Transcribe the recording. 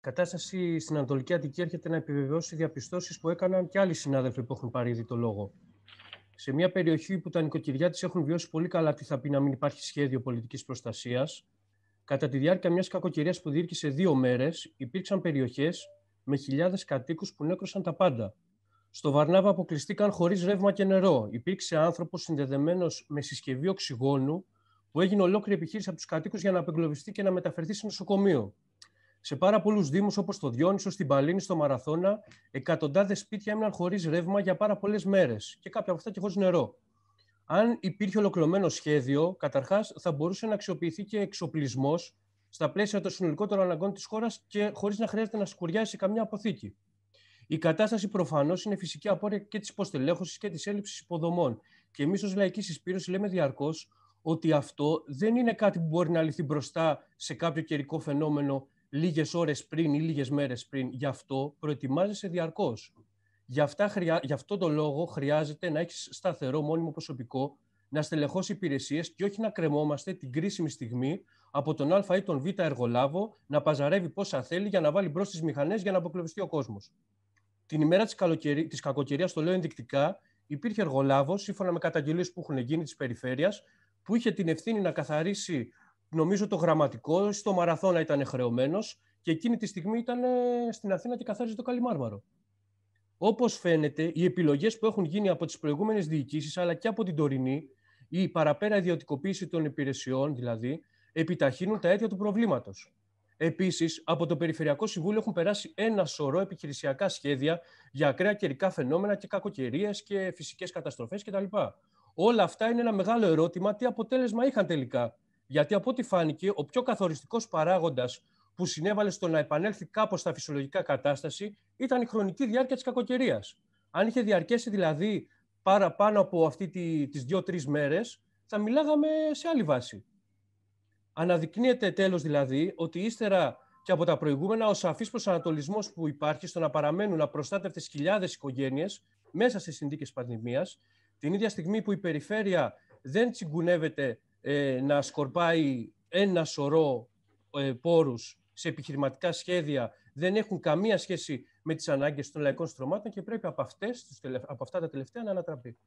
κατάσταση στην Ανατολική Αττική έρχεται να επιβεβαιώσει διαπιστώσεις που έκαναν και άλλοι συνάδελφοι που έχουν πάρει ήδη το λόγο. Σε μια περιοχή που τα νοικοκυριά της έχουν βιώσει πολύ καλά τι θα πει να μην υπάρχει σχέδιο πολιτικής προστασίας, κατά τη διάρκεια μιας κακοκαιρίας που διήρκησε δύο μέρες, υπήρξαν περιοχές με χιλιάδες κατοίκους που νέκρωσαν τα πάντα. Στο Βαρνάβα αποκλειστήκαν χωρίς ρεύμα και νερό. Υπήρξε άνθρωπος συνδεδεμένος με συσκευή οξυγόνου που έγινε ολόκληρη επιχείρηση από τους κατοίκους για να απεγκλωβιστεί και να μεταφερθεί σε νοσοκομείο. Σε πάρα πολλούς Δήμους, όπως το Διόνυσο, στην Παλίνη, στο Μαραθώνα, εκατοντάδες σπίτια έμειναν χωρίς ρεύμα για πάρα πολλές μέρες και κάποια από αυτά και χωρίς νερό. Αν υπήρχε ολοκληρωμένο σχέδιο, καταρχάς θα μπορούσε να αξιοποιηθεί και εξοπλισμός στα πλαίσια των συνολικότερων αναγκών της χώρας και χωρίς να χρειάζεται να σκουριάσει καμιά αποθήκη. Η κατάσταση προφανώς είναι φυσική απόρρια και της υποστελέχωσης και της έλλειψης υποδομών. Και εμείς ως λαϊκή συσπήρωση λέμε διαρκώς ότι αυτό δεν είναι κάτι που μπορεί να λυθεί μπροστά σε κάποιο καιρικό φαινόμενο Λίγες ώρες πριν ή λίγες μέρες πριν. Γι' αυτό προετοιμάζεσαι διαρκώς. Γι, χρεια... γι αυτό το λόγο χρειάζεται να έχεις σταθερό μόνιμο προσωπικό, να στελεχώσει υπηρεσίες και όχι να κρεμόμαστε την κρίσιμη στιγμή από τον Α ή τον Β εργολάβο να παζαρεύει πόσα θέλει για να βάλει μπρος τι μηχανές για να αποκλειστεί ο κόσμος. Την ημέρα της της κακοκαιρίας, το λέω ενδεικτικά, υπήρχε εργολάβος, σύμφωνα με καταγγελίες που έχουν γίνει της περιφέρειας, που είχε την ευθύνη να καθαρίσει νομίζω το γραμματικό στο μαραθώνα ήταν χρεωμένος και εκείνη τη στιγμή ήταν ε, στην Αθήνα και καθάριζε το Καλιμάρμαρο. Όπως φαίνεται, οι επιλογές που έχουν γίνει από τις προηγούμενες διοικήσεις αλλά και από την τωρινή, η παραπέρα ιδιωτικοποίηση των υπηρεσιών δηλαδή, επιταχύνουν τα αίτια του προβλήματος. Επίσης, από το Περιφερειακό Συμβούλιο έχουν περάσει ένα σωρό επιχειρησιακά σχέδια για ακραία καιρικά φαινόμενα και κακοκαιρίες και φυσικές καταστροφές κτλ. Όλα αυτά είναι ένα μεγάλο ερώτημα τι αποτέλεσμα είχαν τελικά γιατί από ό,τι φάνηκε, ο πιο καθοριστικός παράγοντας που συνέβαλε στο να επανέλθει κάπως στα φυσιολογικά κατάσταση ήταν η χρονική διάρκεια της κακοκαιρίας. Αν είχε διαρκέσει δηλαδή παραπάνω από αυτή τη, τις δύο-τρεις μέρες, θα μιλάγαμε σε άλλη βάση. Αναδεικνύεται τέλος δηλαδή ότι ύστερα και από τα προηγούμενα ο σαφής προσανατολισμός που υπάρχει στο να παραμένουν απροστάτευτες χιλιάδες οικογένειες μέσα σε συνθήκες πανδημίας, την ίδια στιγμή που η περιφέρεια δεν τσιγκουνεύεται ε, να σκορπάει ένα σωρό ε, πόρους σε επιχειρηματικά σχέδια δεν έχουν καμία σχέση με τις ανάγκες των λαϊκών στρωμάτων και πρέπει από, αυτές, από αυτά τα τελευταία να ανατραπεί.